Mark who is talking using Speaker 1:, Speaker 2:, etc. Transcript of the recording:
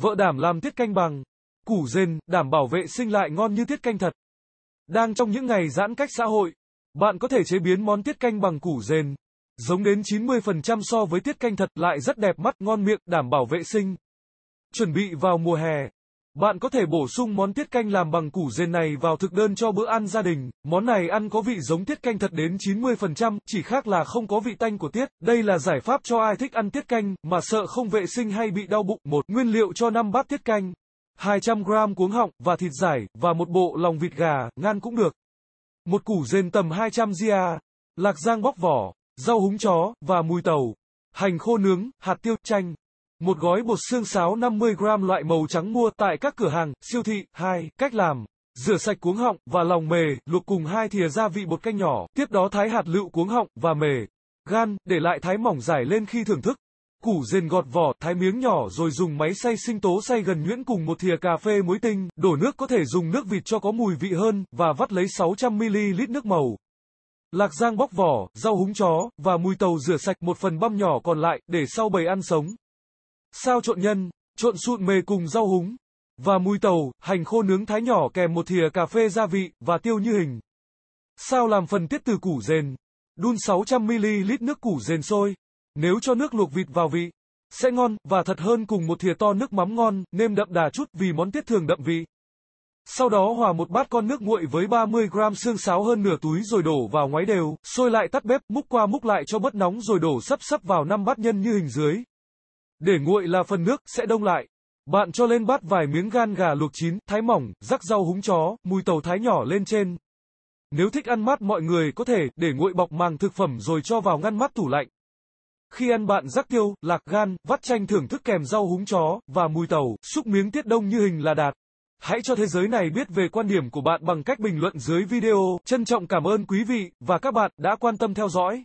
Speaker 1: Vợ đảm làm tiết canh bằng. Củ dền đảm bảo vệ sinh lại ngon như tiết canh thật. Đang trong những ngày giãn cách xã hội, bạn có thể chế biến món tiết canh bằng củ dền, Giống đến 90% so với tiết canh thật lại rất đẹp mắt, ngon miệng, đảm bảo vệ sinh. Chuẩn bị vào mùa hè, bạn có thể bổ sung món tiết canh làm bằng củ dền này vào thực đơn cho bữa ăn gia đình. Món này ăn có vị giống tiết canh thật đến 90%, chỉ khác là không có vị tanh của tiết. Đây là giải pháp cho ai thích ăn tiết canh mà sợ không vệ sinh hay bị đau bụng. Một Nguyên liệu cho 5 bát tiết canh. 200 g cuống họng và thịt giải và một bộ lòng vịt gà, ngan cũng được. Một củ dền tầm 200 gia, lạc rang bóc vỏ, rau húng chó và mùi tàu, hành khô nướng, hạt tiêu chanh. Một gói bột xương sáo 50g loại màu trắng mua tại các cửa hàng, siêu thị. 2. Cách làm. Rửa sạch cuống họng và lòng mề, luộc cùng hai thìa gia vị bột canh nhỏ, tiếp đó thái hạt lựu cuống họng và mề, gan, để lại thái mỏng dài lên khi thưởng thức. Củ dền gọt vỏ, thái miếng nhỏ rồi dùng máy xay sinh tố xay gần nhuyễn cùng một thìa cà phê muối tinh, đổ nước có thể dùng nước vịt cho có mùi vị hơn, và vắt lấy 600ml nước màu. Lạc rang bóc vỏ, rau húng chó, và mùi tàu rửa sạch một phần băm nhỏ còn lại, để sau bầy ăn sống sao trộn nhân, trộn sụn mề cùng rau húng, và mùi tàu, hành khô nướng thái nhỏ kèm một thìa cà phê gia vị và tiêu như hình. Sao làm phần tiết từ củ dền? Đun 600ml nước củ dền sôi. Nếu cho nước luộc vịt vào vị, sẽ ngon và thật hơn cùng một thìa to nước mắm ngon, nêm đậm đà chút vì món tiết thường đậm vị. Sau đó hòa một bát con nước nguội với 30 g xương sáo hơn nửa túi rồi đổ vào ngoáy đều, sôi lại tắt bếp, múc qua múc lại cho bớt nóng rồi đổ sắp sắp vào năm bát nhân như hình dưới. Để nguội là phần nước sẽ đông lại. Bạn cho lên bát vài miếng gan gà luộc chín, thái mỏng, rắc rau húng chó, mùi tàu thái nhỏ lên trên. Nếu thích ăn mát mọi người có thể để nguội bọc màng thực phẩm rồi cho vào ngăn mát tủ lạnh. Khi ăn bạn rắc tiêu, lạc gan, vắt chanh thưởng thức kèm rau húng chó và mùi tàu, xúc miếng tiết đông như hình là đạt. Hãy cho thế giới này biết về quan điểm của bạn bằng cách bình luận dưới video. Trân trọng cảm ơn quý vị và các bạn đã quan tâm theo dõi.